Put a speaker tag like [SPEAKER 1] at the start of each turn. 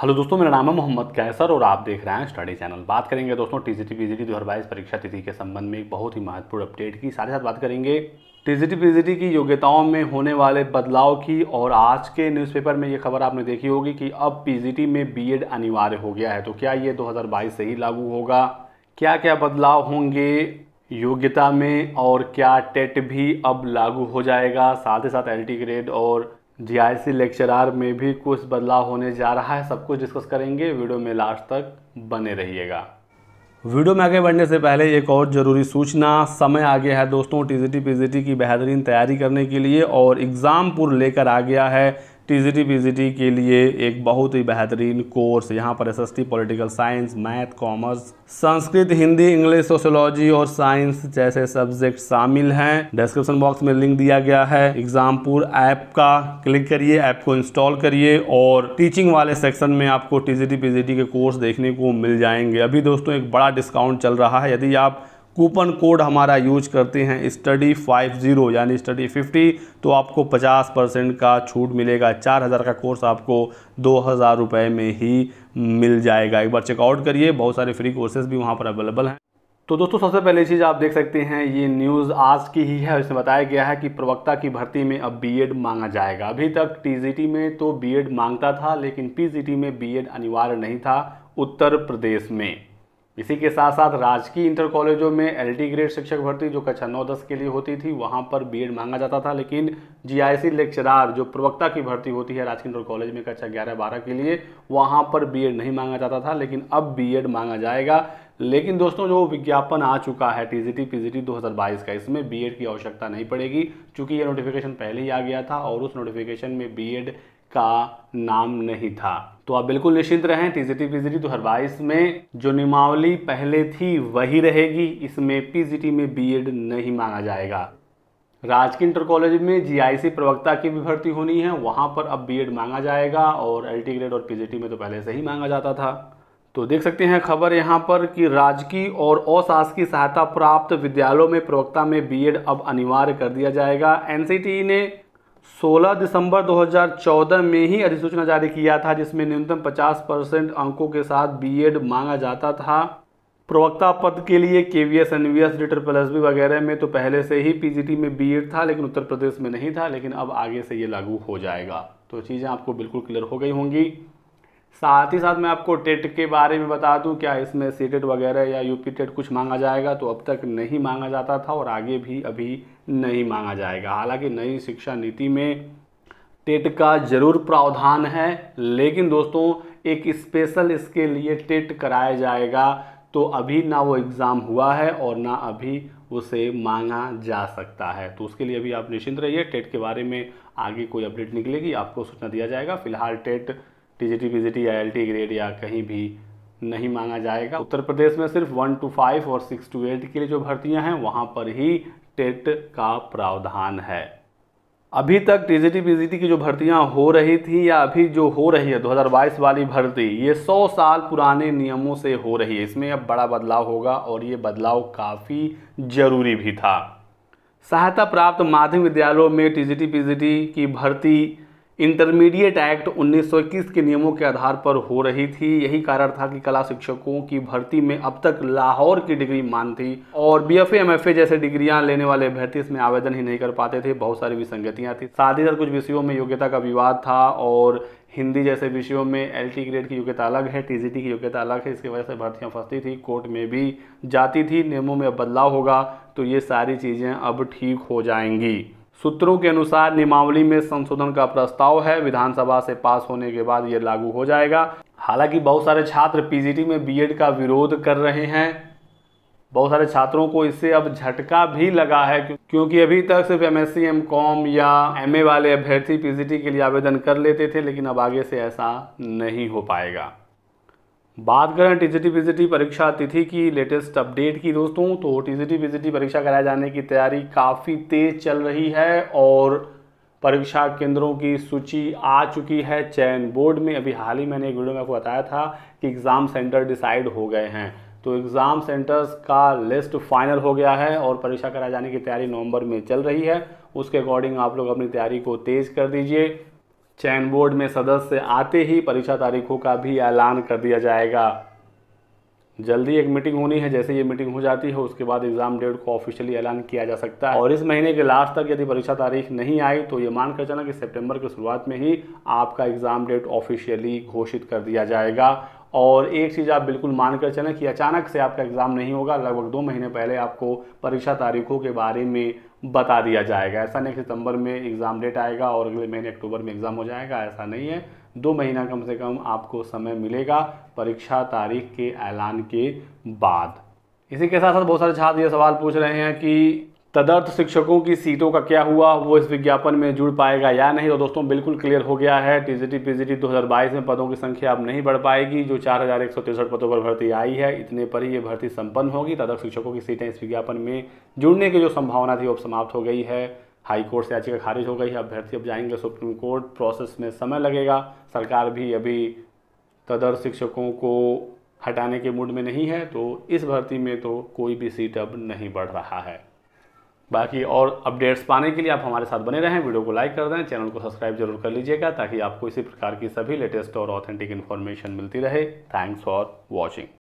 [SPEAKER 1] hello दोस्तों मेरा नाम है मोहम्मद कैसर और आप देख रहे हैं स्टडी चैनल बात करेंगे दोस्तों T G T P G T दो हज़ार बाईस परीक्षा तिथि के संबंध में एक बहुत ही महत्वपूर्ण अपडेट की साथ साथ बात करेंगे T G T P G T की योग्यताओं में होने वाले बदलाव की और आज के न्यूज़पेपर में ये खबर आपने देखी होगी कि अब पी जी टी में बी एड अनिवार्य हो गया है तो क्या ये दो हज़ार बाईस से ही लागू होगा क्या क्या बदलाव होंगे योग्यता में और क्या टेट भी अब लागू हो जाएगा साथ ही साथ एल टी ग्रेड और जीआईसी लेक्चर आर में भी कुछ बदलाव होने जा रहा है सब कुछ डिस्कस करेंगे वीडियो में लास्ट तक बने रहिएगा वीडियो में आगे बढ़ने से पहले एक और ज़रूरी सूचना समय आ गया है दोस्तों जी टी की बेहतरीन तैयारी करने के लिए और एग्ज़ाम पूर्व लेकर आ गया है टी जी के लिए एक बहुत ही बेहतरीन कोर्स यहाँ पर S S T political science math commerce Sanskrit Hindi English sociology और साइंस जैसे सब्जेक्ट शामिल हैं डिस्क्रिप्शन बॉक्स में लिंक दिया गया है एग्जामपुर ऐप का क्लिक करिए ऐप को इंस्टॉल करिए और टीचिंग वाले सेक्शन में आपको टी जी के कोर्स देखने को मिल जाएंगे अभी दोस्तों एक बड़ा डिस्काउंट चल रहा है यदि आप कूपन कोड हमारा यूज करते हैं स्टडी फाइव ज़ीरो यानी स्टडी फिफ्टी तो आपको पचास परसेंट का छूट मिलेगा चार हज़ार का कोर्स आपको दो हज़ार रुपये में ही मिल जाएगा एक बार चेकआउट करिए बहुत सारे फ्री कोर्सेज भी वहाँ पर अवेलेबल हैं तो दोस्तों सबसे पहले चीज़ आप देख सकते हैं ये न्यूज़ आज की ही है इसमें बताया गया है कि प्रवक्ता की भर्ती में अब बीएड मांगा जाएगा अभी तक टीजीटी में तो बीएड मांगता था लेकिन पीजीटी में बीएड अनिवार्य नहीं था उत्तर प्रदेश में इसी के साथ साथ राजकीय इंटर कॉलेजों में एल ग्रेड शिक्षक भर्ती जो कक्षा नौ दस के लिए होती थी वहाँ पर बी मांगा जाता था लेकिन जीआईसी लेक्चरार जो प्रवक्ता की भर्ती होती है राजकीय इंटर कॉलेज में कक्षा ग्यारह बारह के लिए वहाँ पर बी नहीं मांगा जाता था लेकिन अब बी मांगा जाएगा लेकिन दोस्तों जो विज्ञापन आ चुका है टीजीटी जी टी का इसमें बीएड की आवश्यकता नहीं पड़ेगी क्योंकि ये नोटिफिकेशन पहले ही आ गया था और उस नोटिफिकेशन में बीएड का नाम नहीं था तो आप बिल्कुल निश्चिंत रहें टीजीटी पीजीटी तो हर बाईस में जो नियमावली पहले थी वही रहेगी इसमें पीजीटी में बीएड नहीं मांगा जाएगा राजकीय इंटर कॉलेज में जीआईसी प्रवक्ता की भी भर्ती होनी है वहाँ पर अब बीएड मांगा जाएगा और एलटी ग्रेड और पीजीटी में तो पहले से ही मांगा जाता था तो देख सकते हैं खबर यहाँ पर कि राजकीय और अशासकीय सहायता प्राप्त विद्यालयों में प्रवक्ता में बीएड अब अनिवार्य कर दिया जाएगा एनसीटी e ने 16 दिसंबर 2014 में ही अधिसूचना जारी किया था जिसमें न्यूनतम 50 परसेंट अंकों के साथ बीएड मांगा जाता था प्रवक्ता पद के लिए K V S N V S D plus B वगैरह में तो पहले से ही पीजीटी में बीएड था लेकिन उत्तर प्रदेश में नहीं था लेकिन अब आगे से ये लागू हो जाएगा तो चीज़ें आपको बिल्कुल क्लियर हो गई होंगी साथ ही साथ मैं आपको टेट के बारे में बता दूं क्या इसमें सी टेट e वगैरह या यूपी टेट e कुछ मांगा जाएगा तो अब तक नहीं मांगा जाता था और आगे भी अभी नहीं मांगा जाएगा हालांकि नई शिक्षा नीति में टेट का जरूर प्रावधान है लेकिन दोस्तों एक स्पेशल इसके लिए टेट कराया जाएगा तो अभी ना वो एग्ज़ाम हुआ है और ना अभी उसे मांगा जा सकता है तो उसके लिए अभी आप निश्चिंत रहिए टेट के बारे में आगे कोई अपडेट निकलेगी आपको सूचना दिया जाएगा फिलहाल टेट टी जी टी आई एल टी ग्रेड या कहीं भी नहीं मांगा जाएगा उत्तर प्रदेश में सिर्फ वन टू फाइव और सिक्स टू एट के लिए जो भर्तियां हैं वहां पर ही टेट का प्रावधान है अभी तक टीजीटी पीजीटी की जो भर्तियां हो रही थी या अभी जो हो रही है 2022 वाली भर्ती ये 100 साल पुराने नियमों से हो रही है इसमें अब बड़ा बदलाव होगा और ये बदलाव काफ़ी जरूरी भी था सहायता प्राप्त माध्यमिक विद्यालयों में टीजीटी पीजीटी की भर्ती इंटरमीडिएट एक्ट 1921 के नियमों के आधार पर हो रही थी यही कारण था कि कला शिक्षकों की भर्ती में अब तक लाहौर की डिग्री मान थी और B F M F A जैसे डिग्रियां लेने वाले अभ्यर्थी इसमें आवेदन ही नहीं कर पाते थे बहुत सारी विसंगतियां थी साथ ही साथ कुछ विषयों में योग्यता का विवाद था और हिंदी जैसे विषयों में एल टी ग्रेड की योग्यता अलग है टी जी टी की योग्यता अलग है इसकी वजह से भर्तियाँ फंसती थी कोर्ट में भी जाती थी नियमों में अब बदलाव होगा तो ये सारी चीज़ें अब ठीक हो जाएंगी सूत्रों के अनुसार नियमावली में संशोधन का प्रस्ताव है विधानसभा से पास होने के बाद ये लागू हो जाएगा हालांकि बहुत सारे छात्र पीजीटी में बीएड का विरोध कर रहे हैं बहुत सारे छात्रों को इससे अब झटका भी लगा है क्योंकि अभी तक सिर्फ एम एस या एम वाले अभ्यर्थी पीजीटी के लिए आवेदन कर लेते थे लेकिन अब आगे से ऐसा नहीं हो पाएगा बात करें टीजीटी पीजीटी परीक्षा तिथि की लेटेस्ट अपडेट की दोस्तों तो टीजीटी पीजीटी परीक्षा कराए जाने की तैयारी काफ़ी तेज़ चल रही है और परीक्षा केंद्रों की सूची आ चुकी है चयन बोर्ड में अभी हाल ही मैंने एक वीडियो में आपको बताया था कि एग्ज़ाम सेंटर डिसाइड हो गए हैं तो एग्ज़ाम सेंटर्स का लिस्ट फाइनल हो गया है और परीक्षा कराए जाने की तैयारी नवंबर में चल रही है उसके अकॉर्डिंग आप लोग अपनी तैयारी को तेज़ कर दीजिए चयन बोर्ड में सदस्य आते ही परीक्षा तारीखों का भी ऐलान कर दिया जाएगा जल्दी एक मीटिंग होनी है जैसे ये मीटिंग हो जाती है उसके बाद एग्ज़ाम डेट को ऑफिशियली ऐलान किया जा सकता है और इस महीने के लास्ट तक यदि परीक्षा तारीख नहीं आई तो ये मानकर चलना कि सितंबर के शुरुआत में ही आपका एग्ज़ाम डेट ऑफिशियली घोषित कर दिया जाएगा और एक चीज़ आप बिल्कुल मान कर चलें कि अचानक से आपका एग्ज़ाम नहीं होगा लगभग दो महीने पहले आपको परीक्षा तारीखों के बारे में बता दिया जाएगा ऐसा नहीं सितंबर में एग्ज़ाम डेट आएगा और अगले महीने अक्टूबर में एग्ज़ाम हो जाएगा ऐसा नहीं है दो महीना कम से कम आपको समय मिलेगा परीक्षा तारीख के ऐलान के बाद इसी के साथ साथ बहुत सारे छात्र ये सवाल पूछ रहे हैं कि तदर्थ शिक्षकों की सीटों का क्या हुआ वो इस विज्ञापन में जुड़ पाएगा या नहीं तो दोस्तों बिल्कुल क्लियर हो गया है टीजीटी पीजीटी 2022 में पदों की संख्या अब नहीं बढ़ पाएगी जो चार हज़ार एक सौ तिरसठ पदों पर भर्ती आई है इतने पर ही ये भर्ती संपन्न होगी तदर्थ शिक्षकों की सीटें इस विज्ञापन में जुड़ने की जो संभावना थी वो अब समाप्त हो गई है हाई कोर्ट से याचिका खारिज हो गई है अभ्यर्थी अब जाएंगे सुप्रीम कोर्ट प्रोसेस में समय लगेगा सरकार भी अभी तदर्थ शिक्षकों को हटाने के मूड में नहीं है तो इस भर्ती में तो कोई भी सीट अब नहीं बढ़ रहा है बाकी और अपडेट्स पाने के लिए आप हमारे साथ बने रहें वीडियो को लाइक कर दें चैनल को सब्सक्राइब जरूर कर लीजिएगा ताकि आपको इसी प्रकार की सभी लेटेस्ट और ऑथेंटिक इन्फॉर्मेशन मिलती रहे थैंक्स फॉर वॉचिंग